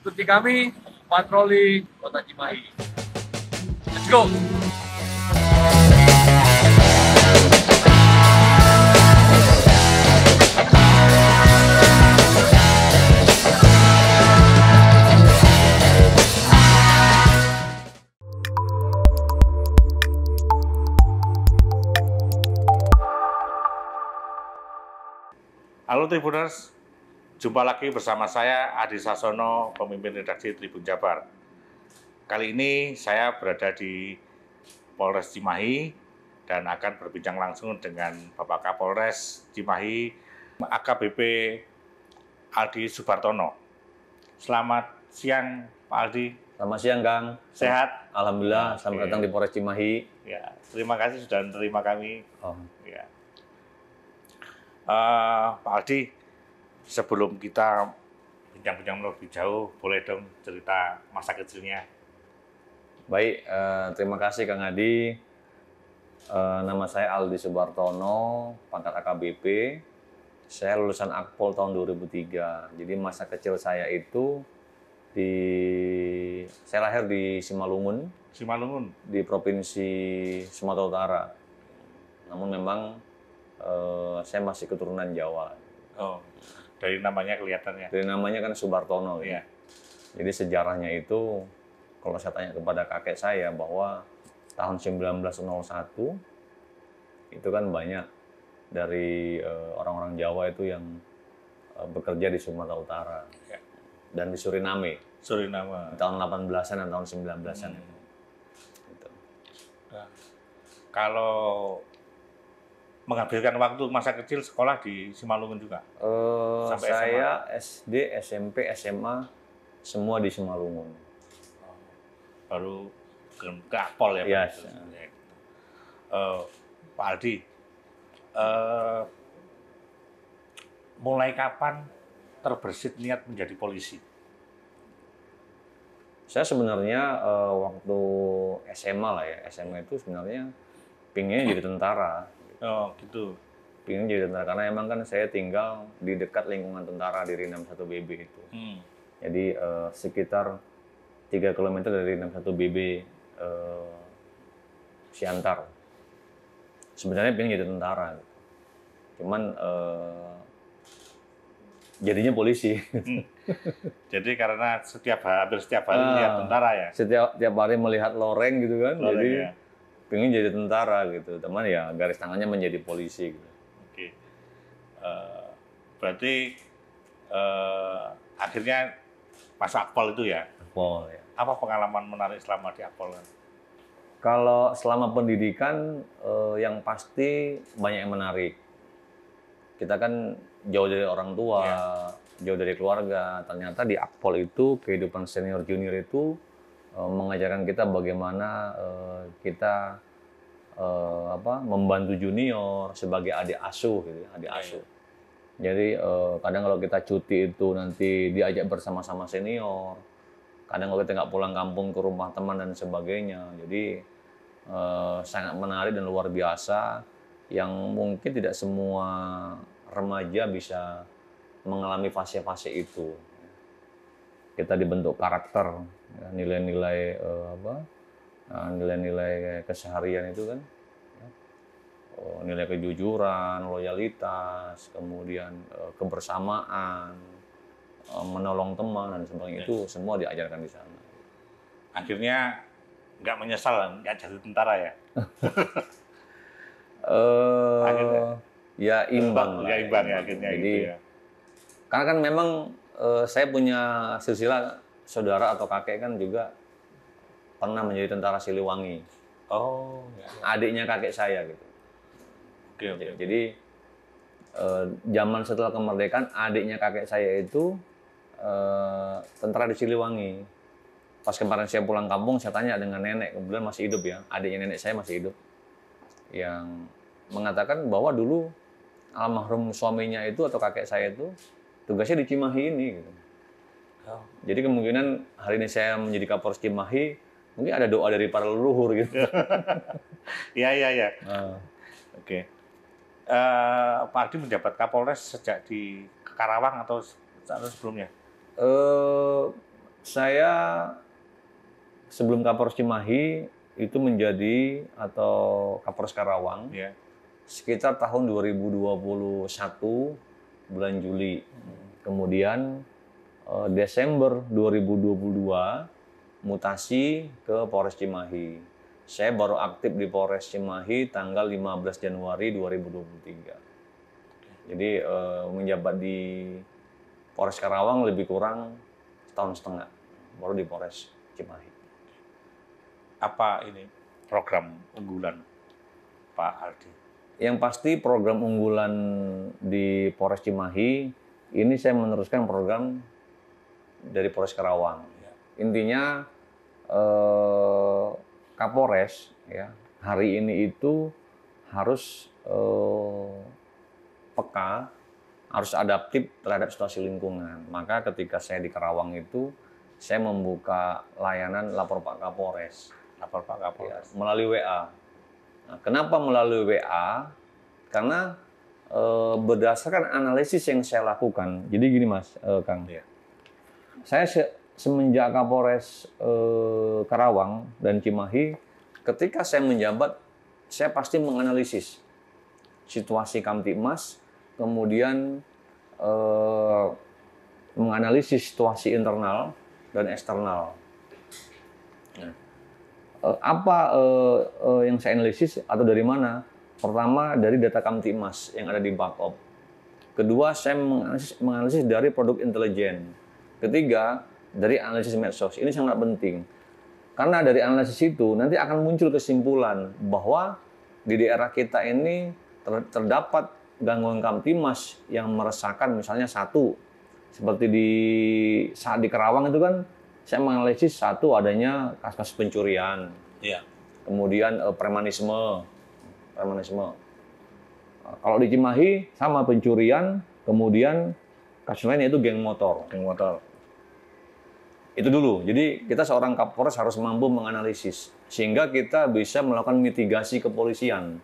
Ikuti kami patroli Kota Cimahi. Let's go! Halo Tribuners, Jumpa lagi bersama saya Adi Sasono, pemimpin redaksi Tribun Jabar. Kali ini saya berada di Polres Cimahi dan akan berbincang langsung dengan Bapak Kapolres Cimahi AKBP Aldi Subartono. Selamat siang Pak Aldi. Selamat siang Kang. Sehat? Alhamdulillah, Oke. selamat datang di Polres Cimahi. Ya, terima kasih sudah menerima kami. Oh. Ya. Uh, Pak Aldi, sebelum kita bincang-bincang lebih jauh, boleh dong cerita masa kecilnya. Baik, eh, terima kasih Kang Adi. Eh, nama saya Aldi Subartono, pangkat AKBP. Saya lulusan Akpol tahun 2003. Jadi masa kecil saya itu di saya lahir di Simalungun. Simalungun di provinsi Sumatera Utara. Namun memang eh, saya masih keturunan Jawa. Oh. Dari namanya kelihatannya. Dari namanya kan Subartono. Iya. Jadi sejarahnya itu kalau saya tanya kepada kakek saya bahwa tahun 1901 itu kan banyak dari eh, orang-orang uh, Jawa itu yang uh, bekerja di Sumatera Utara ya. dan di Suriname. Suriname. Tahun 18-an dan tahun 19-an hmm. Nah, kalau menghabiskan waktu masa kecil sekolah di Simalungun juga? Uh, Sampai saya SMA. SD, SMP, SMA semua di Simalungun. Baru ke, ke Akpol ya? Yes. Pak, uh, Pak Aldi, uh, mulai kapan terbersit niat menjadi polisi? Saya sebenarnya uh, waktu SMA lah ya, SMA itu sebenarnya pinginnya jadi tentara Oh, gitu. Pengen jadi tentara karena emang kan saya tinggal di dekat lingkungan tentara di Rindam 1 BB itu. Hmm. Jadi uh, sekitar 3 km dari satu BB uh, eh, Siantar. Sebenarnya pengen jadi tentara. Cuman uh, jadinya polisi. Hmm. jadi karena setiap hampir setiap hari ah, melihat tentara ya. Setiap tiap hari melihat loreng gitu kan. Loreng, jadi ya pengen jadi tentara gitu teman ya garis tangannya menjadi polisi gitu oke uh, berarti uh, akhirnya pas akpol itu ya akpol ya apa pengalaman menarik selama di akpol kalau selama pendidikan uh, yang pasti banyak yang menarik kita kan jauh dari orang tua ya. jauh dari keluarga ternyata di akpol itu kehidupan senior junior itu Eh, mengajarkan kita bagaimana eh, kita eh, apa membantu junior sebagai adik asuh gitu ya, adik iya, iya. asuh jadi kadang kalau kita cuti itu nanti diajak bersama-sama senior kadang kalau kita nggak pulang kampung ke rumah teman dan sebagainya jadi sangat menarik dan luar biasa yang mungkin tidak semua remaja bisa mengalami fase-fase itu kita dibentuk karakter ya, nilai-nilai uh, apa nah, nilai-nilai keseharian itu kan uh, nilai kejujuran loyalitas kemudian uh, kebersamaan uh, menolong teman dan sebagainya itu semua diajarkan di sana akhirnya nggak menyesal kan? nggak jadi tentara ya akhirnya, ya imbang ya lah, ya imbang ya akhirnya jadi gitu ya. karena kan memang uh, saya punya silsilah saudara atau kakek kan juga pernah menjadi tentara Siliwangi. Oh. Ya. Adiknya kakek saya gitu. Oke. Okay, Jadi eh, zaman setelah kemerdekaan adiknya kakek saya itu eh, tentara di Siliwangi. Pas kemarin saya pulang kampung saya tanya dengan nenek kemudian masih hidup ya adiknya nenek saya masih hidup yang mengatakan bahwa dulu almarhum suaminya itu atau kakek saya itu tugasnya di Cimahi ini. Gitu. Oh. Jadi kemungkinan hari ini saya menjadi Kapolres Cimahi, mungkin ada doa dari para leluhur gitu. Iya iya iya. Nah. Oke. Eh, Pak Adi menjabat Kapolres sejak di Karawang atau atau sebelumnya? Uh, saya sebelum Kapolres Cimahi itu menjadi atau Kapolres Karawang. Yeah. Sekitar tahun 2021 bulan Juli. Kemudian eh, dua Desember 2022 mutasi ke Polres Cimahi. Saya baru aktif di Polres Cimahi tanggal 15 Januari 2023. Jadi eh, menjabat di Polres Karawang lebih kurang setahun setengah baru di Polres Cimahi. Apa ini program unggulan Pak Aldi? Yang pasti program unggulan di Polres Cimahi ini saya meneruskan program dari Polres Karawang. Intinya eh, Kapolres ya hari ini itu harus eh, peka, harus adaptif terhadap situasi lingkungan. Maka ketika saya di Karawang itu saya membuka layanan lapor Pak Kapolres. Lapor Pak Kapolres. Ya, melalui WA Nah, kenapa melalui WA? Karena e, berdasarkan analisis yang saya lakukan, jadi gini Mas e, Kang, ya. saya se semenjak Kapolres e, Karawang dan Cimahi, ketika saya menjabat, saya pasti menganalisis situasi Kamtipmas, kemudian e, menganalisis situasi internal dan eksternal. Nah, Eh, apa uh, uh, yang saya analisis atau dari mana? Pertama dari data Kamtimas yang ada di Bakop. Kedua saya menganalisis, menganalisis dari produk intelijen. Ketiga dari analisis medsos. Ini sangat penting. Karena dari analisis itu nanti akan muncul kesimpulan bahwa di daerah kita ini ter terdapat gangguan Kamtimas yang meresahkan misalnya satu seperti di saat di Kerawang itu kan saya menganalisis satu adanya kasus pencurian, ya. kemudian uh, premanisme, premanisme. Eh, kalau di Cimahi sama pencurian, kemudian kasus lainnya itu geng motor. Geng motor. Itu dulu. Jadi kita seorang Kapolres harus mampu menganalisis sehingga kita bisa melakukan mitigasi kepolisian,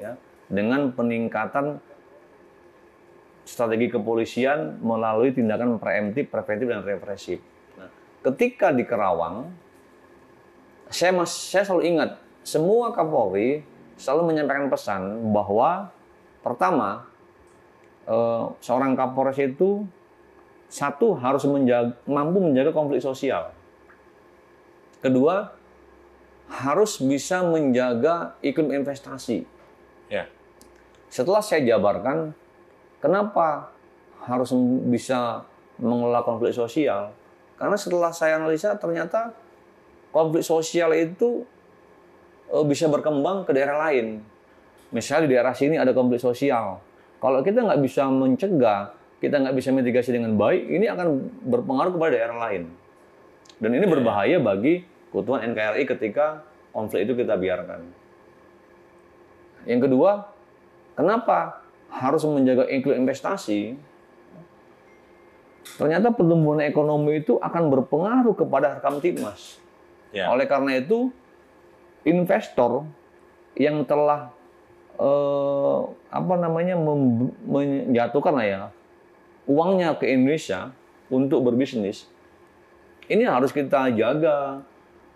ya dengan peningkatan strategi kepolisian melalui tindakan preemptif, preventif, dan represif ketika di Kerawang, saya, mas, saya selalu ingat, semua Kapolri selalu menyampaikan pesan bahwa pertama, eh, seorang Kapolres itu satu harus menjaga, mampu menjaga konflik sosial. Kedua, harus bisa menjaga iklim investasi. Ya. Setelah saya jabarkan, kenapa harus bisa mengelola konflik sosial? Karena setelah saya analisa ternyata konflik sosial itu eh, bisa berkembang ke daerah lain. Misalnya di daerah sini ada konflik sosial. Kalau kita nggak bisa mencegah, kita nggak bisa mitigasi dengan baik, ini akan berpengaruh kepada daerah lain. Dan ini berbahaya bagi keutuhan NKRI ketika konflik itu kita biarkan. Yang kedua, kenapa harus menjaga iklim investasi Ternyata pertumbuhan ekonomi itu akan berpengaruh kepada rekam timas. Ya. Oleh karena itu, investor yang telah eh, apa namanya menjatuhkan ya uangnya ke Indonesia untuk berbisnis, ini harus kita jaga,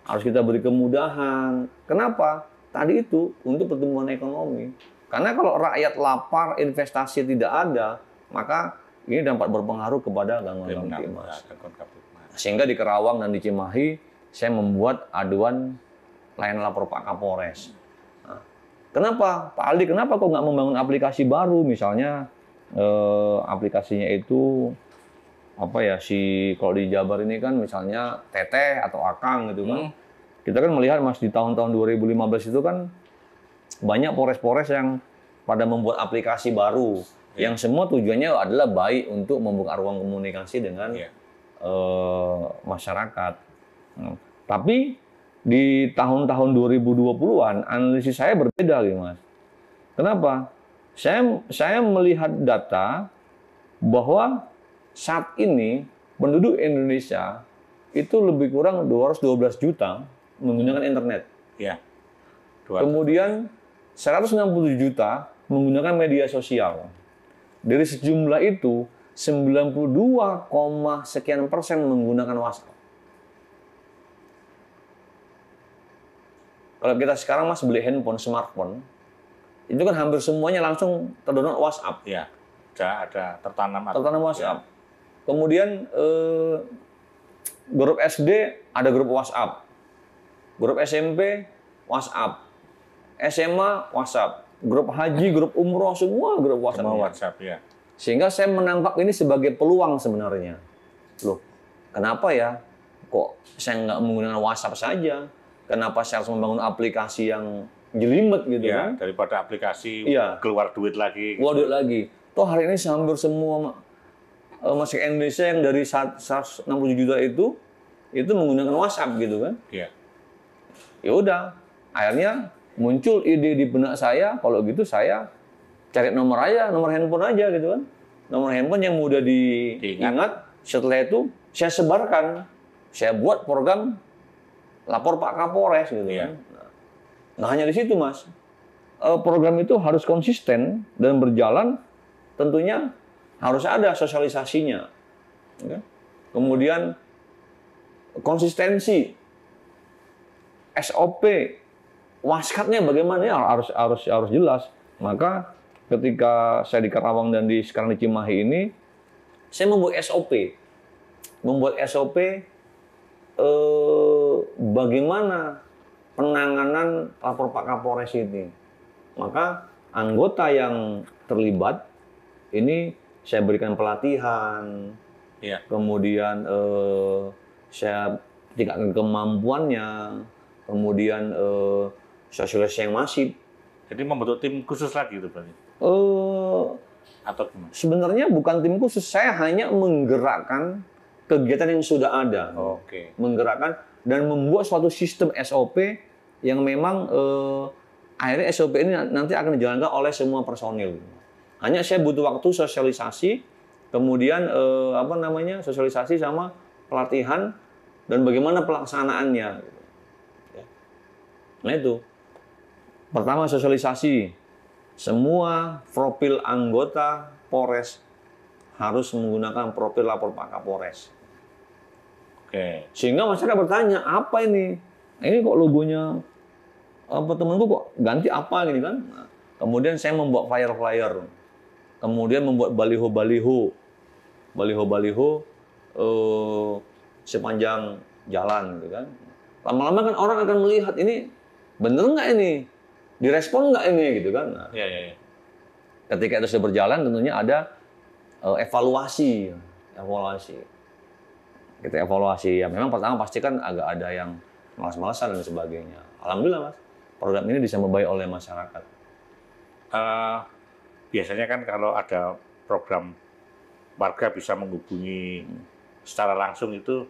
harus kita beri kemudahan. Kenapa? Tadi itu untuk pertumbuhan ekonomi. Karena kalau rakyat lapar, investasi tidak ada, maka ini dapat berpengaruh kepada gangguan ya, kamtipmas. Sehingga di Kerawang dan di Cimahi saya membuat aduan lain lapor Pak Kapolres. Nah, kenapa Pak Aldi? Kenapa kok nggak membangun aplikasi baru? Misalnya eh, aplikasinya itu apa ya si kalau di Jabar ini kan misalnya Teteh atau Akang gitu kan. Hmm. Kita kan melihat Mas di tahun-tahun 2015 itu kan banyak pores-pores yang pada membuat aplikasi baru yeah. yang semua tujuannya adalah baik untuk membuka ruang komunikasi dengan yeah. Iya. uh, masyarakat. Hmm. Tapi di tahun-tahun 2020-an analisis saya berbeda, gitu, Mas. Kenapa? Saya saya melihat data bahwa saat ini penduduk Indonesia itu lebih kurang 212 juta menggunakan internet. Ya. Yeah. Kemudian 167 juta menggunakan media sosial. Dari sejumlah itu, 92, sekian persen menggunakan WhatsApp. Kalau kita sekarang mas beli handphone, smartphone, itu kan hampir semuanya langsung terdownload WhatsApp. Ya, ada, ada tertanam. Tertanam WhatsApp. Ya. Kemudian eh, grup SD ada grup WhatsApp, grup SMP WhatsApp, SMA WhatsApp, grup haji, grup umroh, semua grup WhatsApp. Semua WhatsApp ya. Sehingga saya menangkap ini sebagai peluang sebenarnya. Loh, kenapa ya? Kok saya nggak menggunakan WhatsApp saja? Kenapa saya harus membangun aplikasi yang jelimet gitu ya, kan? Daripada aplikasi ya. keluar duit lagi. Gitu. duit lagi. Toh hari ini hampir semua eh, masih Indonesia yang dari 160 juta itu itu menggunakan WhatsApp gitu kan? Iya. Ya udah, akhirnya muncul ide di benak saya kalau gitu saya cari nomor aja nomor handphone aja gitu kan nomor handphone yang mudah diingat setelah itu saya sebarkan saya buat program lapor Pak Kapolres gitu ya. kan nah hanya di situ mas eh, program itu harus konsisten dan berjalan tentunya harus ada sosialisasinya kemudian konsistensi SOP waskatnya bagaimana ya harus harus harus jelas. Maka ketika saya di Karawang dan di sekarang di Cimahi ini, saya membuat SOP, membuat SOP eh, bagaimana penanganan lapor Pak Kapolres ini. Maka anggota yang terlibat ini saya berikan pelatihan, ya. kemudian eh, saya tingkatkan kemampuannya, kemudian eh, sosialisasi yang masif. Jadi membentuk tim khusus lagi itu berarti? Uh, Atau gimana? Sebenarnya bukan tim khusus, saya hanya menggerakkan kegiatan yang sudah ada. Oke. Okay. Menggerakkan dan membuat suatu sistem SOP yang memang uh, akhirnya SOP ini nanti akan dijalankan oleh semua personil. Hanya saya butuh waktu sosialisasi, kemudian uh, apa namanya sosialisasi sama pelatihan dan bagaimana pelaksanaannya. Ya. Nah itu. Pertama sosialisasi. Semua profil anggota Polres harus menggunakan profil lapor Pak Kapolres. Oke. Sehingga masyarakat bertanya, apa ini? Ini kok logonya apa temanku kok ganti apa gini gitu kan? Kemudian saya membuat flyer-flyer. Kemudian membuat baliho-baliho. Baliho-baliho eh, sepanjang jalan gitu kan. Lama-lama kan orang akan melihat ini bener nggak ini direspon nggak ini gitu kan? Nah, ya, ya, ya. Ketika itu sudah berjalan tentunya ada uh, evaluasi, evaluasi. Kita evaluasi ya memang pertama pasti kan agak ada yang malas-malasan dan sebagainya. Alhamdulillah mas, program ini bisa membayar oleh masyarakat. Uh, biasanya kan kalau ada program warga bisa menghubungi secara langsung itu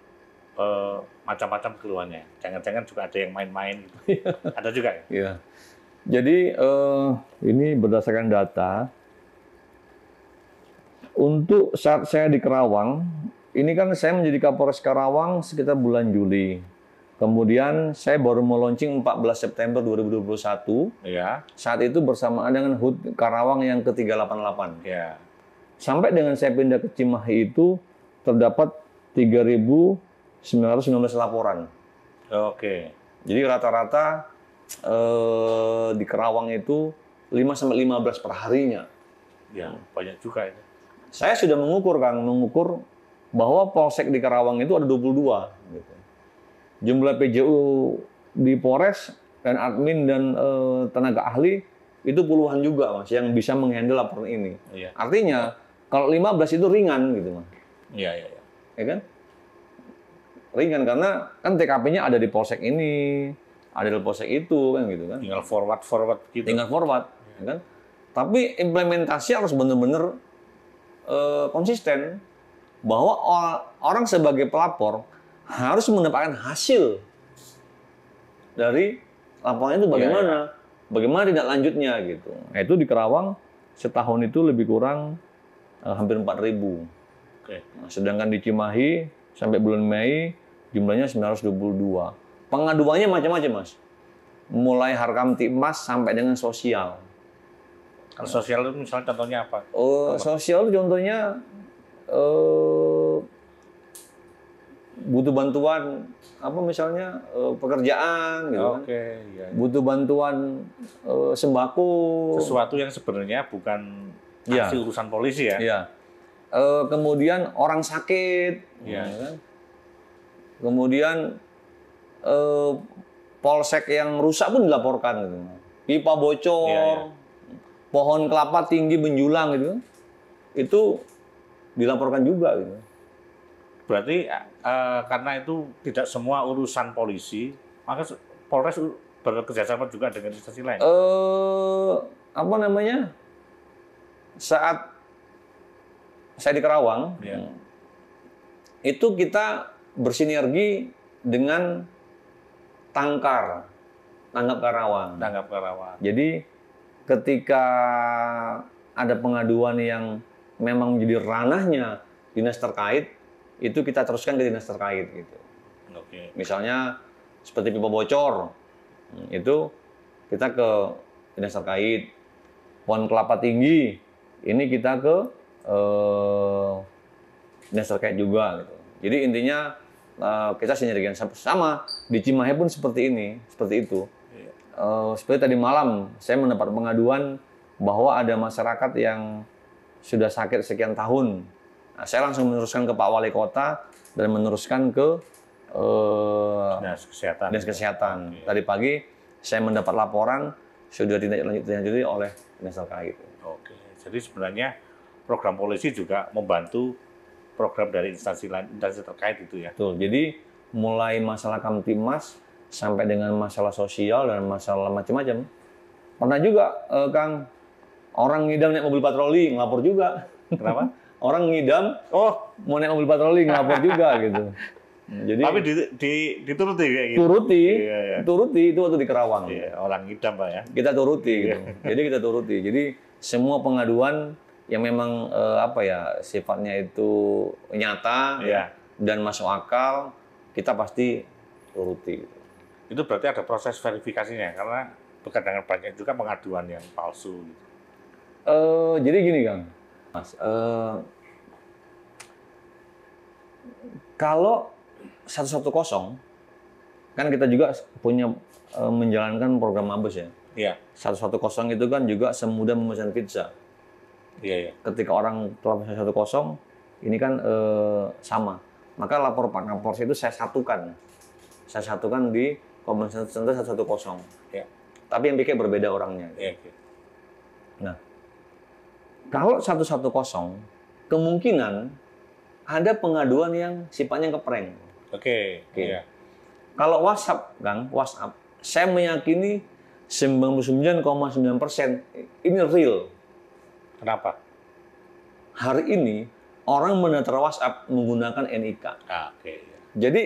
uh, macam-macam keluarnya. Jangan-jangan juga ada yang main-main. Iya. ada juga ya? Yeah. Jadi eh, ini berdasarkan data. Untuk saat saya di Karawang, ini kan saya menjadi Kapolres Karawang sekitar bulan Juli. Kemudian saya baru mau 14 September 2021. Ya. Saat itu bersamaan dengan HUT Karawang yang ke-388. Ya. Sampai dengan saya pindah ke Cimahi itu terdapat 3.919 laporan. Oke. Jadi rata-rata eh, di Kerawang itu 5 sampai 15 harinya. Ya, banyak juga ini. Ya. Saya sudah mengukur Kang, mengukur bahwa polsek di Karawang itu ada 22 gitu. Jumlah PJU di Polres dan admin dan e, tenaga ahli itu puluhan juga Mas yang bisa menghandle laporan ini. Iya. Artinya kalau 15 itu ringan gitu Mas. Iya, iya, iya. Ya kan? Ringan karena kan TKP-nya ada di polsek ini, ada posek itu kan gitu kan. Tinggal forward forward gitu. Tinggal forward, ya. kan. Tapi implementasi harus benar-benar uh, eh, konsisten bahwa orang sebagai pelapor harus mendapatkan hasil dari laporannya itu iya, bagaimana, ya, ya. bagaimana tidak lanjutnya gitu. Nah, itu di Kerawang setahun itu lebih kurang uh, hampir empat ribu. Oke. Nah, sedangkan di Cimahi sampai bulan Mei jumlahnya 922. Pengaduannya macam-macam, Mas. Mulai harkam timas sampai dengan sosial. Kalau sosial itu misalnya contohnya apa? Uh, sosial contohnya uh, butuh bantuan apa misalnya uh, pekerjaan gitu okay, kan. iya, iya. Butuh bantuan uh, sembako. Sesuatu yang sebenarnya bukan ya. urusan polisi ya. Iya. Uh, kemudian orang sakit. Iya. Ya kan? Kemudian eh, polsek yang rusak pun dilaporkan gitu. Pipa bocor, ya, ya. pohon kelapa tinggi menjulang gitu. Itu dilaporkan juga gitu. Berarti eh, karena itu tidak semua urusan polisi, maka Polres bekerja sama juga dengan instansi lain. Eh apa namanya? Saat saya di Karawang, ya. itu kita bersinergi dengan tangkar, tanggap Karawang. Tanggap Karawang. Jadi ketika ada pengaduan yang memang menjadi ranahnya dinas terkait, itu kita teruskan ke dinas terkait gitu. Oke. Misalnya seperti pipa bocor, itu kita ke dinas terkait. Pohon kelapa tinggi, ini kita ke eh, dinas terkait juga gitu. Jadi intinya kita eh, kita sinergikan sama di Cimahi pun seperti ini seperti itu uh, seperti tadi malam saya mendapat pengaduan bahwa ada masyarakat yang sudah sakit sekian tahun nah, saya langsung meneruskan ke Pak Wali Kota dan meneruskan ke uh, dinas kesehatan dinas kesehatan iya. tadi pagi saya mendapat laporan sudah tidak lanjut oleh dinas terkait oke jadi sebenarnya program polisi juga membantu program dari instansi lain, instansi terkait itu ya. Betul. Jadi mulai masalah Kamtimas sampai dengan masalah sosial dan masalah macam-macam. Pernah juga eh, Kang orang ngidam naik mobil patroli ngelapor juga. Kenapa? orang ngidam, oh mau naik mobil patroli ngelapor juga gitu. Jadi tapi di, di, dituruti kayak gitu. Turuti, iya, iya. turuti itu waktu di Kerawang. Iya, orang ngidam pak ya. Kita turuti gitu. Iya. Jadi kita turuti. Jadi semua pengaduan yang memang eh, apa ya sifatnya itu nyata Iya. dan masuk akal kita pasti turuti Itu berarti ada proses verifikasinya karena bekerjaan banyak juga pengaduan yang palsu. Gitu. Eh, jadi gini Kang, Mas, eh, kalau 110 kan kita juga punya uh, menjalankan program Mabes ya. Iya. 110 itu kan juga semudah memesan pizza. Iya, iya. Ketika orang telah mencapai satu kosong, ini kan e, sama. Maka lapor Pak Kapolres itu saya satukan. Saya satukan di Command Center 110. Iya. Tapi yang bikin berbeda orangnya. Iya, iya. Nah, kalau 110, kemungkinan ada pengaduan yang sifatnya keprank. Oke. Okay. Iya. Kalau WhatsApp, Kang, WhatsApp, saya meyakini 99,9% ini real. Kenapa? Hari ini orang mendaftar WhatsApp menggunakan NIK. Ah, okay. Iya. Jadi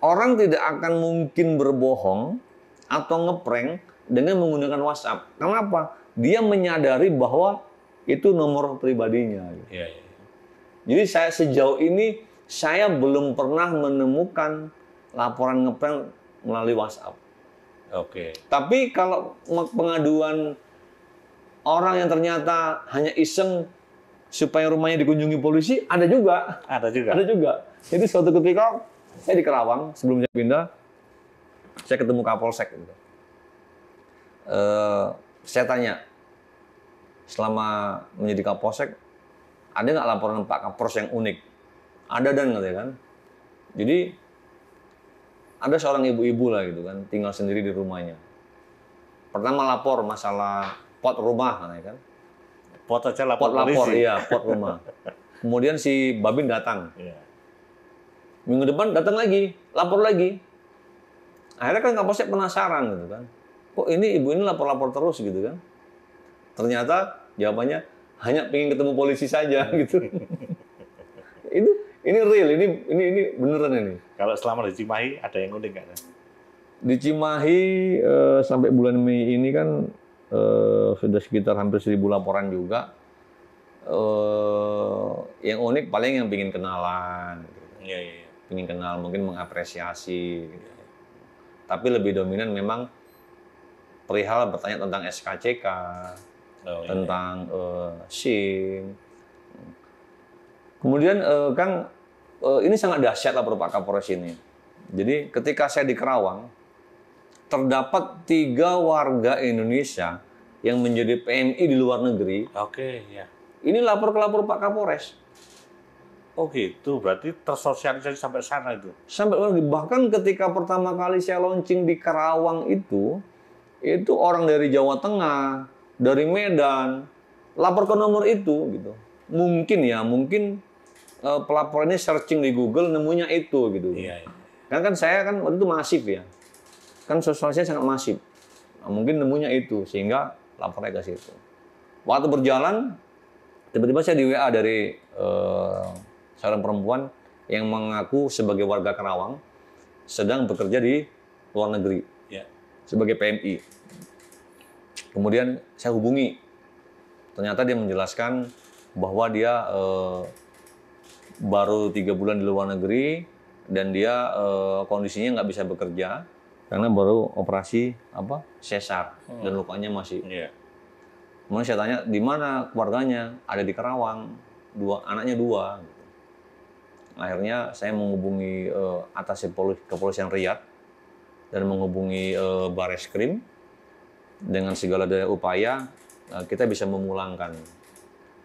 orang tidak akan mungkin berbohong atau ngeprank dengan menggunakan WhatsApp. Kenapa? Dia menyadari bahwa itu nomor pribadinya. Yeah, yeah. Jadi saya sejauh ini saya belum pernah menemukan laporan ngeprank melalui WhatsApp. Oke. Okay. Tapi kalau pengaduan orang yang ternyata hanya iseng supaya rumahnya dikunjungi polisi ada juga. Ada juga. Ada juga. Jadi suatu ketika saya di Kerawang sebelum saya pindah, saya ketemu Kapolsek. Gitu. e, saya tanya, selama menjadi Kapolsek, ada nggak laporan Pak Kapolres yang unik? Ada dan nggak ya kan? Jadi ada seorang ibu-ibu lah gitu kan, tinggal sendiri di rumahnya. Pertama lapor masalah pot rumah nah, ya kan. Pot aja lapor pot lapor, polisi. iya, pot rumah. Kemudian si Babin datang. Iya. Minggu depan datang lagi, lapor lagi. Akhirnya kan kapolsek penasaran gitu kan. Kok ini ibu ini lapor-lapor terus gitu kan. Ternyata jawabannya hanya pengen ketemu polisi saja gitu. itu ini real, ini ini ini beneran ini. Kalau selama di Cimahi ada yang unik nggak? Di Cimahi eh, sampai bulan Mei ini kan eh, sudah sekitar hampir seribu laporan juga. Eh, yang unik paling yang pingin kenalan, gitu. Iya, yeah, yeah, yeah. pingin kenal mungkin mengapresiasi. Gitu. Yeah. Tapi lebih dominan memang perihal bertanya tentang SKCK, oh, iya, tentang eh, SIM. Kemudian eh, Kang, eh, ini sangat dahsyat lah Pak Kapolres ini. Jadi ketika saya di Kerawang, terdapat tiga warga Indonesia yang menjadi PMI di luar negeri. Oke, ya. Ini lapor ke lapor Pak Kapolres. Oh itu berarti tersosialisasi sampai sana itu. Sampai bahkan ketika pertama kali saya launching di Karawang itu, itu orang dari Jawa Tengah, dari Medan, lapor ke nomor itu gitu. Mungkin ya, mungkin eh, pelaporannya searching di Google nemunya itu gitu. Iya. iya. Karena kan saya kan waktu itu masif ya kan sosialisasi sangat masif. Nah, mungkin nemunya itu sehingga lapor ke situ. Waktu berjalan tiba-tiba saya di WA dari eh, seorang perempuan yang mengaku sebagai warga Karawang sedang bekerja di luar negeri ya. sebagai PMI. Kemudian saya hubungi, ternyata dia menjelaskan bahwa dia eh, baru tiga bulan di luar negeri dan dia eh, kondisinya nggak bisa bekerja karena baru operasi apa sesar hmm. dan lukanya masih. Yeah. Kemudian saya tanya di mana keluarganya? Ada di Karawang, dua anaknya dua. Gitu. Akhirnya saya menghubungi uh, atas kepolisian Riyadh dan menghubungi uh, eh, Bareskrim dengan segala daya upaya uh, kita bisa memulangkan.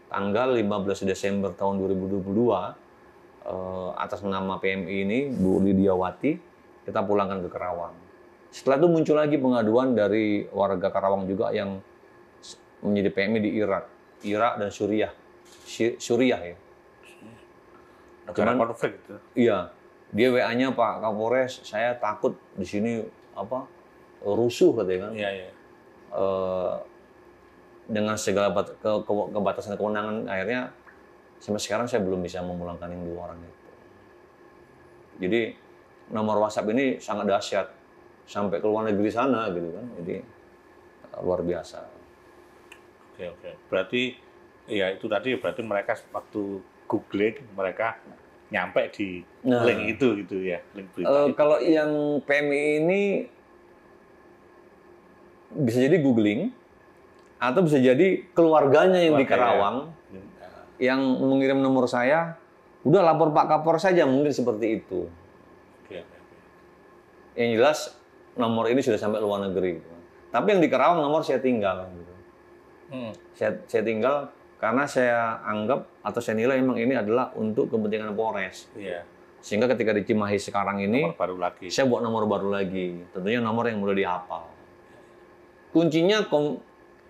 Tanggal 15 Desember tahun 2022 uh, atas nama PMI ini Bu Lidiawati kita pulangkan ke Karawang setelah itu muncul lagi pengaduan dari warga Karawang juga yang menjadi PMI di Irak, Irak dan Suriah, Suriah ya. Karena konflik itu. Iya, dia WA-nya Pak Kapolres, saya takut di sini apa rusuh katanya kan. Iya, iya. E, dengan segala bat, ke, ke, kebatasan kewenangan akhirnya sampai sekarang saya belum bisa memulangkan yang dua orang itu. Jadi nomor WhatsApp ini sangat dahsyat sampai ke luar negeri sana gitu kan. Jadi eh, luar biasa. Oke oke. Berarti ya itu tadi berarti mereka waktu googling mereka nyampe di nah, link itu gitu ya link berita. Uh, itu. Kalau yang PMI ini bisa jadi googling atau bisa jadi keluarganya yang Keluarga di ya. Karawang hmm. yang mengirim nomor saya udah lapor Pak Kapor saja mungkin seperti itu. Yang jelas nomor ini sudah sampai luar negeri. Tapi yang di Karawang nomor saya tinggal. Gitu. Hmm. Saya, saya tinggal karena saya anggap atau saya nilai memang ini adalah untuk kepentingan Polres. Iya. Yeah. Sehingga ketika di Cimahi sekarang ini, nomor baru lagi. saya buat nomor baru lagi. Tentunya nomor yang mudah dihafal. Kuncinya kom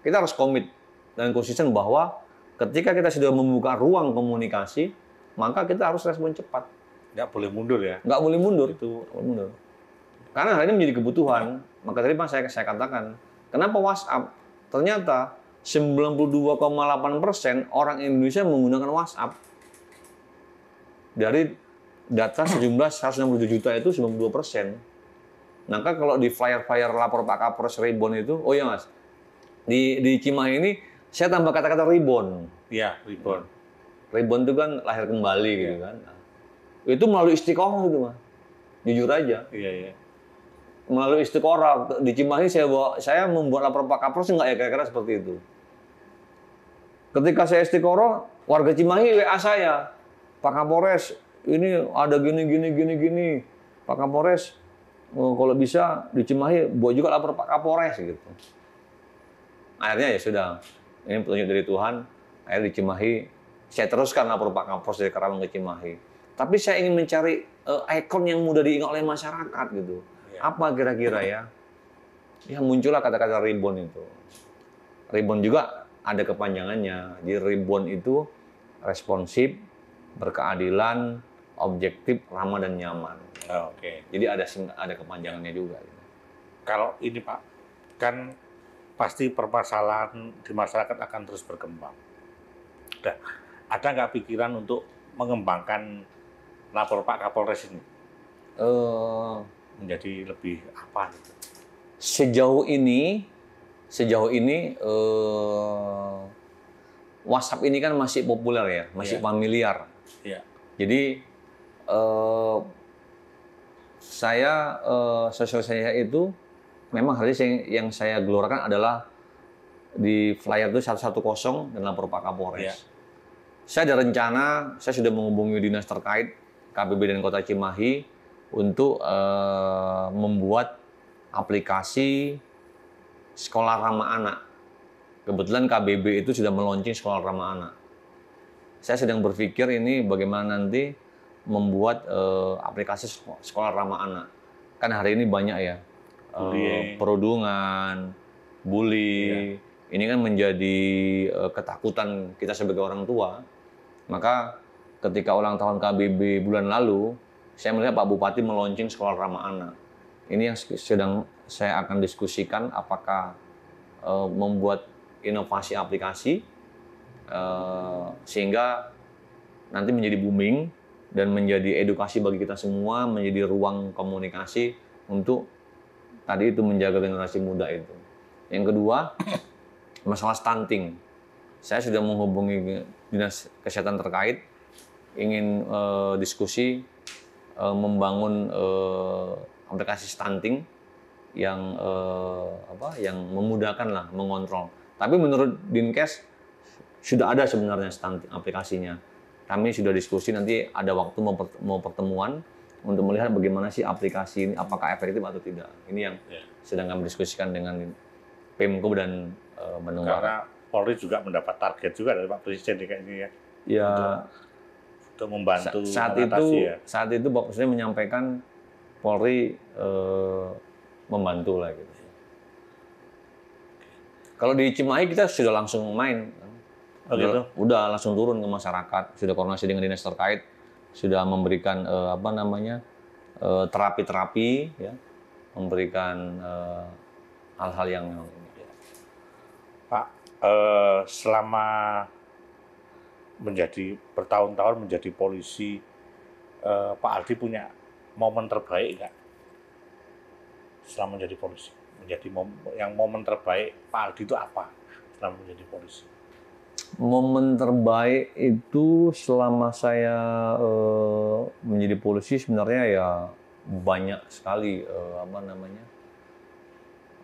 kita harus komit dan konsisten bahwa ketika kita sudah membuka ruang komunikasi, maka kita harus respon cepat. Nggak boleh mundur ya? Nggak boleh mundur. Itu mundur. Karena hal ini menjadi kebutuhan. Maka tadi saya, saya katakan, kenapa WhatsApp? Ternyata 92,8 persen orang Indonesia menggunakan WhatsApp. Dari data sejumlah 167 juta itu 92 persen. Maka kalau di flyer-flyer lapor Pak Kapolres Ribon itu, oh iya mas, di, di Cimahi ini saya tambah kata-kata Ribon. Iya, Ribon. Ribon itu kan lahir kembali ya. gitu iya. kan. Itu melalui istiqomah itu mas. Jujur aja. Iya, iya melalui istiqorah di Cimahi saya bawa, saya membuat lapor Pak Kapolres nggak ya kira-kira seperti itu. Ketika saya istiqorah, warga Cimahi WA saya, Pak Kapolres ini ada gini gini gini gini, Pak Kapolres oh, kalau bisa di Cimahi buat juga lapor Pak Kapolres gitu. Akhirnya ya sudah, ini petunjuk dari Tuhan. Akhirnya di Cimahi saya teruskan lapor Pak Kapolres dari Karawang ke Cimahi. Tapi saya ingin mencari eh, ikon yang mudah diingat oleh masyarakat gitu Iya. Apa kira-kira ya? Ya muncullah kata-kata ribbon itu. Ribbon juga ada kepanjangannya. Jadi ribbon itu responsif, berkeadilan, objektif, ramah dan nyaman. Oh, Oke. Okay. Jadi ada ada kepanjangannya juga. Kalau ini Pak, kan pasti permasalahan di masyarakat akan terus berkembang. Nah, ada nggak pikiran untuk mengembangkan lapor Pak Kapolres ini? Uh, menjadi lebih apa? Gitu. Sejauh ini, sejauh ini uh, WhatsApp ini kan masih populer ya, masih yeah. familiar. Yeah. Jadi uh, saya uh, sosial saya itu memang hari yang, yang saya gelorakan adalah di flyer itu 110 dan lapor Pak Kapolres. Yeah. Saya ada rencana, saya sudah menghubungi dinas terkait KBB dan Kota Cimahi untuk uh, membuat aplikasi sekolah ramah anak. Kebetulan KBB itu sudah meluncing sekolah ramah anak. Saya sedang berpikir ini bagaimana nanti membuat uh, aplikasi sekolah ramah anak. Kan hari ini banyak ya uh, perundungan, bully. Yeah. Ini kan menjadi uh, ketakutan kita sebagai orang tua. Maka ketika ulang tahun KBB bulan lalu, saya melihat Pak Bupati meluncing sekolah ramah anak. Ini yang sedang saya akan diskusikan apakah e, membuat inovasi aplikasi e, sehingga nanti menjadi booming dan menjadi edukasi bagi kita semua, menjadi ruang komunikasi untuk tadi itu menjaga generasi muda itu. Yang kedua, masalah stunting. Saya sudah menghubungi dinas kesehatan terkait ingin e, diskusi uh, membangun uh, aplikasi stunting yang uh, apa yang memudahkan lah mengontrol. Tapi menurut Dinkes sudah ada sebenarnya stunting aplikasinya. Kami sudah diskusi nanti ada waktu mau pertemuan untuk melihat bagaimana sih aplikasi ini apakah efektif atau tidak. Ini yang yeah. sedang kami diskusikan dengan Pemko dan uh, Bandung Karena Polri juga mendapat target juga dari Pak Presiden kayak ini ya. Ya, untuk membantu Sa saat itu ya? saat itu Bapak Presiden menyampaikan Polri eh, membantu lah gitu. Kalau di Cimahi kita sudah langsung main, oh, gitu. udah, udah langsung turun ke masyarakat, sudah koordinasi dengan dinas terkait, sudah memberikan eh, apa namanya eh, terapi-terapi, ya, memberikan eh, hal-hal eh, yang Pak eh, selama menjadi bertahun-tahun menjadi polisi eh, Pak Aldi punya momen terbaik nggak selama menjadi polisi menjadi mom yang momen terbaik Pak Aldi itu apa selama menjadi polisi momen terbaik itu selama saya eh, menjadi polisi sebenarnya ya banyak sekali eh, apa namanya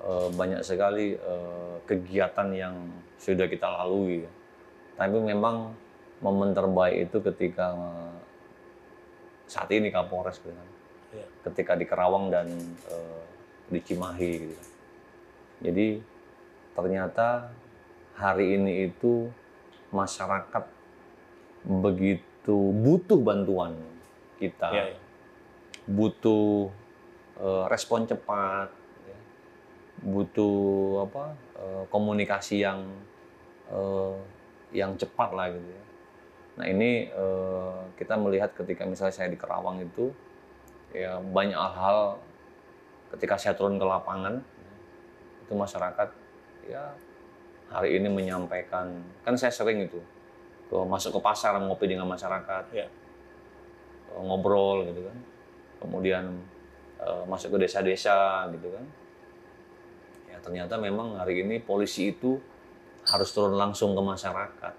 eh, banyak sekali eh, kegiatan yang sudah kita lalui tapi memang momen terbaik itu ketika eh, saat ini Kapolres gitu kan. Ketika di Kerawang dan e, di Cimahi gitu Jadi ternyata hari ini itu masyarakat begitu butuh bantuan kita. Ya, ya. Butuh e, respon cepat, butuh apa? e, komunikasi yang e, yang cepat lah gitu ya Nah ini eh, kita melihat ketika misalnya saya di Kerawang itu ya banyak hal-hal ketika saya turun ke lapangan itu masyarakat ya hari ini menyampaikan kan saya sering itu ke masuk ke pasar ngopi dengan masyarakat ya. ngobrol gitu kan kemudian eh, masuk ke desa-desa gitu kan ya ternyata memang hari ini polisi itu harus turun langsung ke masyarakat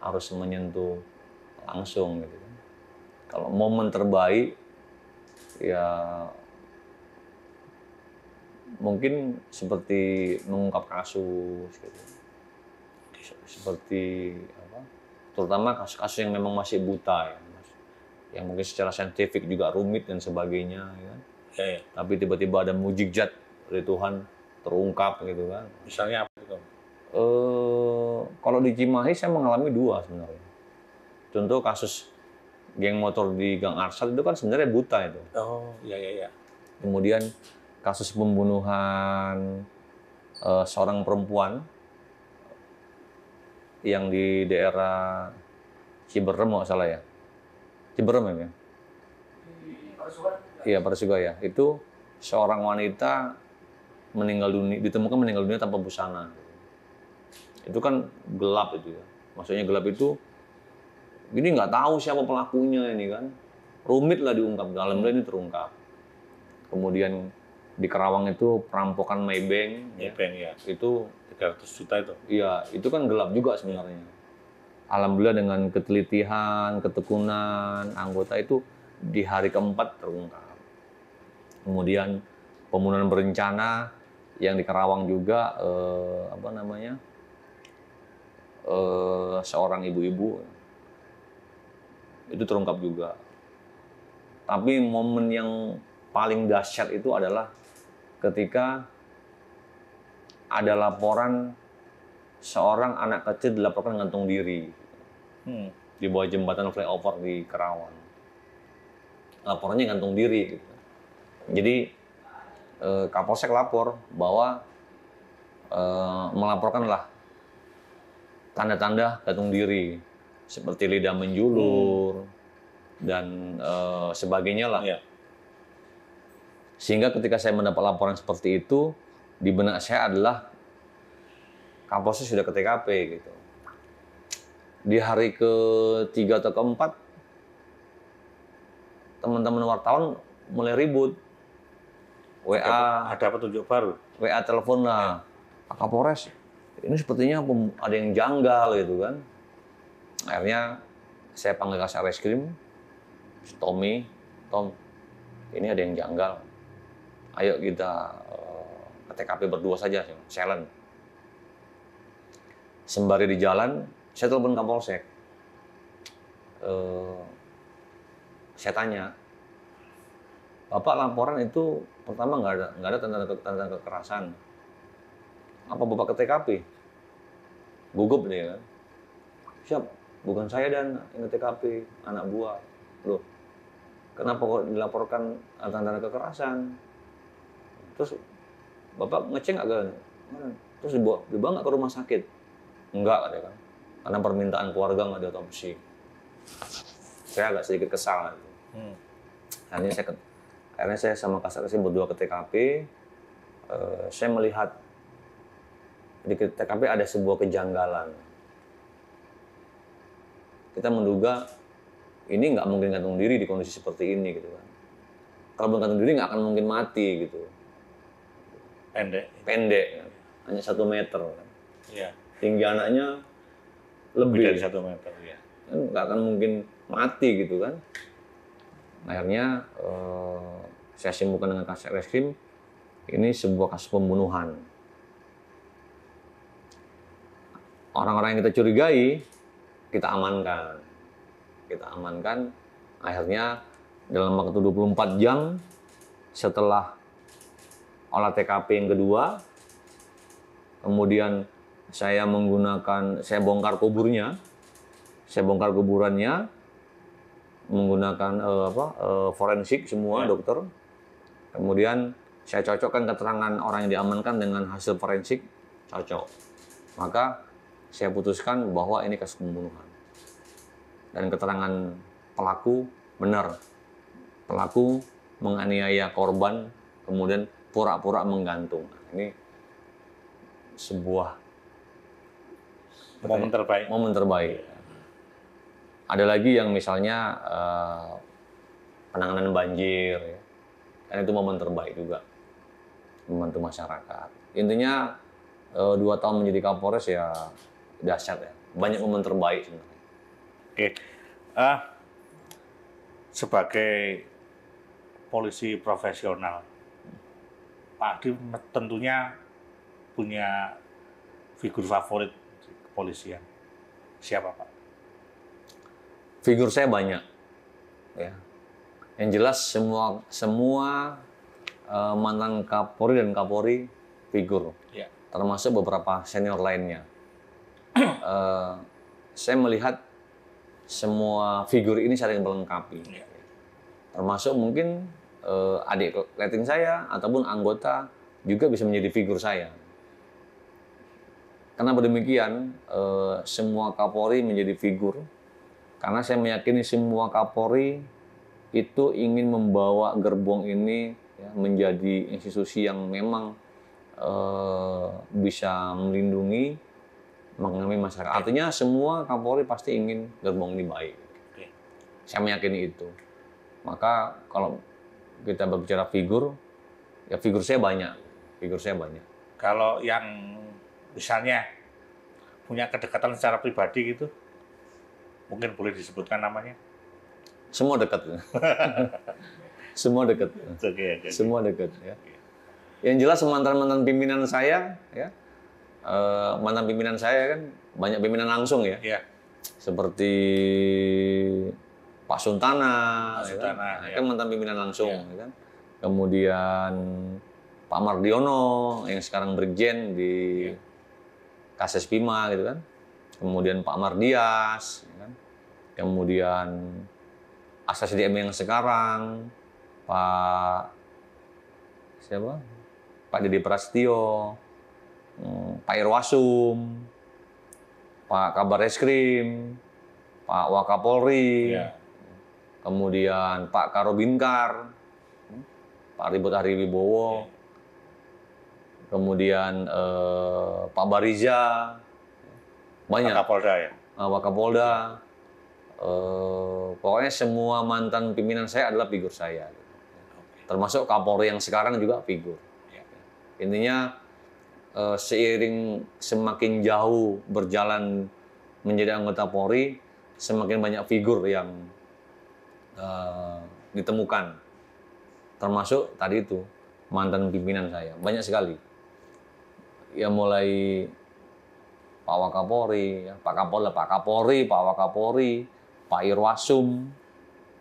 harus menyentuh langsung gitu kan. Kalau momen terbaik ya mungkin seperti mengungkap kasus gitu. Seperti apa? Terutama kasus-kasus yang memang masih buta ya, yang mungkin secara saintifik juga rumit dan sebagainya ya. ya, ya. Tapi tiba-tiba ada mujizat dari Tuhan terungkap gitu kan. Misalnya eh, kalau di Cimahi saya mengalami dua sebenarnya. Contoh kasus geng motor di Gang Arsat itu kan sebenarnya buta itu. Oh, iya iya, iya. Kemudian kasus pembunuhan eh, seorang perempuan yang di daerah Ciberem nggak salah ya. Ciberem ya? Iya, pada juga ya. Itu seorang wanita meninggal dunia ditemukan meninggal dunia tanpa busana itu kan gelap itu ya maksudnya gelap itu ini nggak tahu siapa pelakunya ini kan rumit lah diungkap dalam hmm. ini terungkap kemudian di Kerawang itu perampokan Maybank ya. Maybank ya, ya. itu 300 juta itu iya itu kan gelap juga sebenarnya alhamdulillah dengan ketelitian ketekunan anggota itu di hari keempat terungkap kemudian pembunuhan berencana yang di karawang juga eh, apa namanya uh, seorang ibu-ibu itu terungkap juga. Tapi momen yang paling dahsyat itu adalah ketika ada laporan seorang anak kecil dilaporkan gantung diri hmm. di bawah jembatan flyover di Kerawang. Laporannya gantung diri. Gitu. Jadi eh, Kapolsek lapor bahwa eh, melaporkanlah tanda-tanda gantung diri seperti lidah menjulur dan uh, sebagainya lah. Ya. Sehingga ketika saya mendapat laporan seperti itu, di benak saya adalah kampusnya sudah ke TKP gitu. Di hari ke tiga atau keempat, teman-teman wartawan mulai ribut. WA ada petunjuk baru. WA telepon lah. Ya. Pak Kapolres, ini sepertinya ada yang janggal gitu kan akhirnya saya panggil kasar reskrim Tommy Tom ini ada yang janggal ayo kita ke eh, TKP berdua saja challenge. sembari di jalan saya telepon kapolsek eh, saya tanya bapak laporan itu pertama nggak ada nggak ada tanda tanda kekerasan apa Bapak ke TKP? Gugup nih kan. Siap, bukan saya dan yang ke TKP, anak buah. Loh, kenapa kok dilaporkan tanda kekerasan? Terus Bapak ngecek nggak kan? Terus dibawa, dibawa nggak ke rumah sakit? Enggak katanya kan. Karena permintaan keluarga nggak diotopsi Saya agak sedikit kesal. Gitu. Hmm. Akhirnya saya akhirnya saya sama kasar saya berdua ke TKP. Uh, eh, saya melihat di TKP ada sebuah kejanggalan. Kita menduga ini nggak mungkin gantung diri di kondisi seperti ini gitu kan. Kalau gantung diri nggak akan mungkin mati gitu. Pendek. Pendek, kan? hanya satu meter. Kan? Iya. Tinggi anaknya lebih, lebih dari satu meter. Iya. Kan nggak akan mungkin mati gitu kan. Akhirnya eh, saya simpulkan dengan kasus reskrim ini sebuah kasus pembunuhan orang-orang yang kita curigai kita amankan. Kita amankan akhirnya dalam waktu 24 jam setelah olah TKP yang kedua kemudian saya menggunakan saya bongkar kuburnya saya bongkar kuburannya menggunakan uh, apa uh, forensik semua ya. dokter kemudian saya cocokkan keterangan orang yang diamankan dengan hasil forensik cocok maka saya putuskan bahwa ini kasus pembunuhan. Dan keterangan pelaku benar. Pelaku menganiaya korban, kemudian pura-pura menggantung. Ini sebuah momen terbaik. Momen terbaik. Ada lagi yang misalnya eh, penanganan banjir, ya. kan itu momen terbaik juga membantu masyarakat. Intinya eh, dua tahun menjadi Kapolres ya dahsyat ya. Banyak momen terbaik sebenarnya. Oke. Okay. Uh, sebagai polisi profesional, Pak Adi tentunya punya figur favorit kepolisian. Siapa Pak? Figur saya banyak. Ya. Yang jelas semua semua uh, mantan Kapolri dan Kapolri figur. Ya. Termasuk beberapa senior lainnya uh, saya melihat semua figur ini saling melengkapi. Iya. Termasuk mungkin uh, adik letting saya ataupun anggota juga bisa menjadi figur saya. karena demikian? Uh, semua Kapolri menjadi figur karena saya meyakini semua Kapolri itu ingin membawa gerbong ini ya, menjadi institusi yang memang uh, bisa melindungi mengalami masyarakat. Artinya semua Kapolri pasti ingin gerbong ini baik. Saya meyakini itu. Maka kalau kita berbicara figur, ya figur saya banyak. Figur saya banyak. Kalau yang misalnya punya kedekatan secara pribadi gitu, mungkin boleh disebutkan namanya? Semua dekat. semua dekat. Semua dekat ya. Yang jelas mantan-mantan pimpinan saya ya Eh, mantan pimpinan saya kan banyak pimpinan langsung ya. Iya. Seperti Pak Suntana, Pak Suntana ya kan? Ya. kan mantan pimpinan langsung, iya. ya. kan? Kemudian Pak Mardiono yang sekarang berjen di ya. Kases Pima gitu kan. Kemudian Pak Mardias, ya kan? kemudian DM yang sekarang, Pak siapa? Pak Didi Prastio, Hmm, Pak Irwasum, Pak Kabar Eskrim, Pak Wakapolri, ya. kemudian Pak Binkar, Pak Ribut Hari Wibowo, ya. kemudian eh, Pak Bariza, banyak. Wakapolda ya? Wakapolda. Ah, eh, pokoknya semua mantan pimpinan saya adalah figur saya. Termasuk Kapolri yang sekarang juga figur. Iya. Intinya Eh, seiring semakin jauh berjalan menjadi anggota Polri, semakin banyak figur yang eh, ditemukan, termasuk tadi itu mantan pimpinan saya, banyak sekali. Ya mulai Pak Wakapori, ya, Pak Kapolda, Pak Kapolri, Pak Wakapori, Pak Irwasum,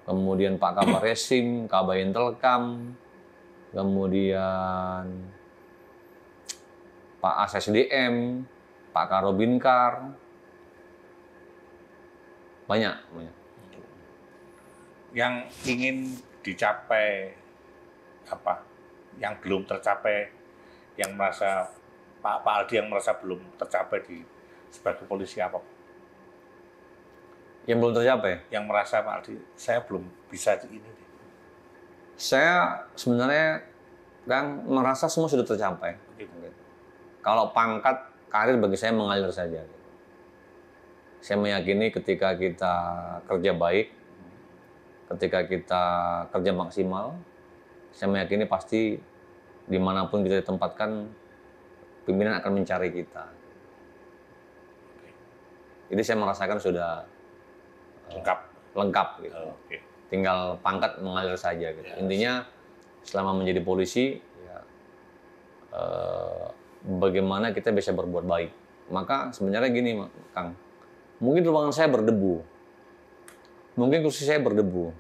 kemudian Pak Kabar Resim, Telkam, kemudian Pak ASSDM, Pak Karobinkar, banyak, banyak. Yang ingin dicapai apa? Yang belum tercapai, yang merasa Pak Pak Aldi yang merasa belum tercapai di sebagai polisi apa? Yang belum tercapai? Yang merasa Pak Aldi, saya belum bisa di ini. Saya sebenarnya kan merasa semua sudah tercapai. Gitu. Kalau pangkat, karir bagi saya mengalir saja. Saya meyakini ketika kita kerja baik, ketika kita kerja maksimal, saya meyakini pasti dimanapun kita ditempatkan, pimpinan akan mencari kita. Jadi saya merasakan sudah eh, lengkap, lengkap gitu. Oh, okay. Tinggal pangkat mengalir saja gitu. Yes. Intinya selama menjadi polisi, ya, eh, bagaimana kita bisa berbuat baik. Maka sebenarnya gini, Kang. Mungkin ruangan saya berdebu. Mungkin kursi saya berdebu.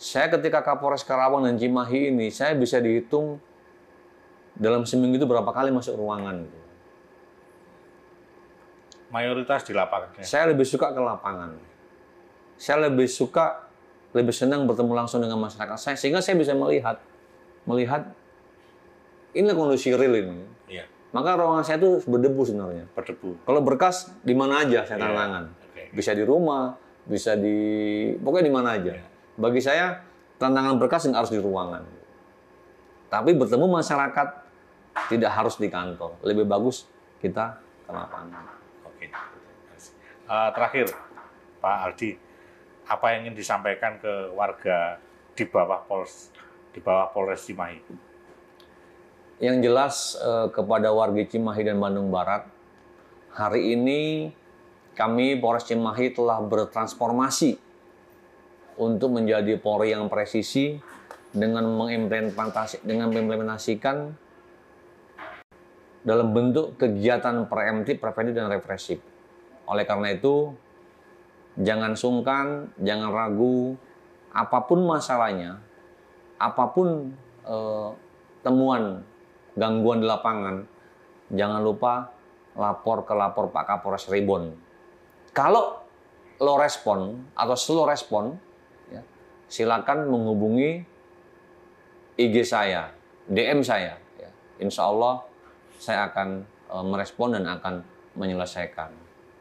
Saya ketika Kapolres Karawang dan Cimahi ini, saya bisa dihitung dalam seminggu itu berapa kali masuk ruangan. Mayoritas di lapangan. Ya? Saya lebih suka ke lapangan. Saya lebih suka, lebih senang bertemu langsung dengan masyarakat saya, sehingga saya bisa melihat, melihat ini kondisi real ini. Iya. Maka ruangan saya itu berdebu sebenarnya. Berdebu. Kalau berkas di mana aja saya tanda iya, tangan. Okay. Bisa di rumah, bisa di pokoknya di mana aja. Iya. Bagi saya tantangan berkas yang harus di ruangan. Tapi bertemu masyarakat tidak harus di kantor. Lebih bagus kita ke lapangan. Oke. Okay. Uh, eh, terakhir, Pak Aldi, apa yang ingin disampaikan ke warga di bawah Polres di bawah Polres Cimahi? Yang jelas eh, kepada warga Cimahi dan Bandung Barat, hari ini kami Polres Cimahi telah bertransformasi untuk menjadi Polri yang presisi dengan mengimplementasi dengan mengimplementasikan dalam bentuk kegiatan preemptif, preventif dan represif. Oleh karena itu, jangan sungkan, jangan ragu, apapun masalahnya, apapun eh, temuan gangguan di lapangan, jangan lupa lapor ke lapor Pak Kapolres Ribon. Kalau lo respon atau slow respon, ya, silakan menghubungi IG saya, DM saya. Ya. Insya Allah saya akan e, merespon dan akan menyelesaikan.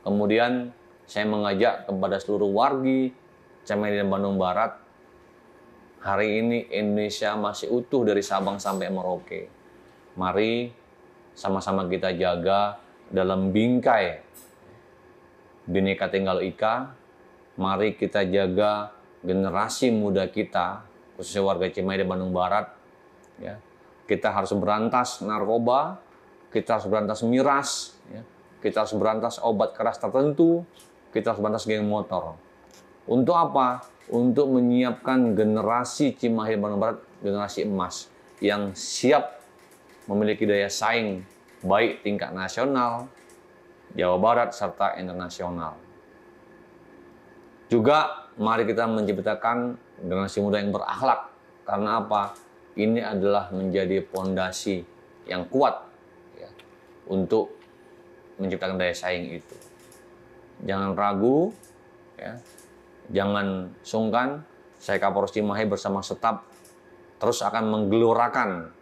Kemudian saya mengajak kepada seluruh wargi Cemen Bandung Barat hari ini Indonesia masih utuh dari Sabang sampai Merauke. Mari sama-sama kita jaga dalam bingkai Bhinneka tinggal Ika. Mari kita jaga generasi muda kita, khususnya warga Cimahi dan Bandung Barat. Ya. Kita harus berantas narkoba, kita harus berantas miras, ya. kita harus berantas obat keras tertentu, kita harus berantas geng motor. Untuk apa? Untuk menyiapkan generasi Cimahi dan Bandung Barat, generasi emas yang siap memiliki daya saing baik tingkat nasional, Jawa Barat, serta internasional. Juga mari kita menciptakan generasi muda yang berakhlak. Karena apa? Ini adalah menjadi pondasi yang kuat ya, untuk menciptakan daya saing itu. Jangan ragu, ya, jangan sungkan. Saya Kapolres Cimahi bersama setap terus akan menggelorakan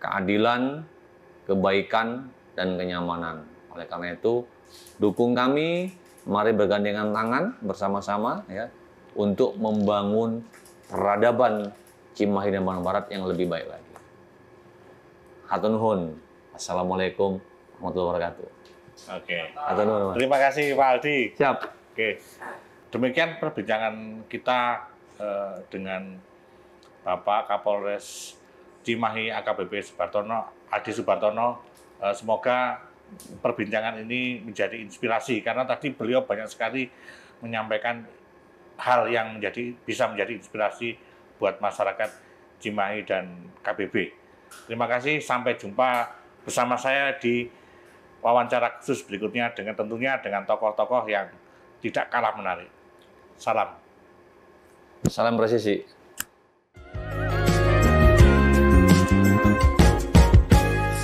keadilan, kebaikan, dan kenyamanan. Oleh karena itu, dukung kami, mari bergandengan tangan bersama-sama ya untuk membangun peradaban Cimahi dan Bandung Barat yang lebih baik lagi. Hatun Hun. Assalamualaikum warahmatullahi wabarakatuh. Oke. Hatun Hun. Terima kasih Pak Aldi. Siap. Oke. Demikian perbincangan kita eh, dengan Bapak Kapolres Cimahi AKBP Subartono, Adi Subartono. Eh, semoga perbincangan ini menjadi inspirasi karena tadi beliau banyak sekali menyampaikan hal yang menjadi bisa menjadi inspirasi buat masyarakat Cimahi dan KBB. Terima kasih, sampai jumpa bersama saya di wawancara khusus berikutnya dengan tentunya dengan tokoh-tokoh yang tidak kalah menarik. Salam. Salam presisi.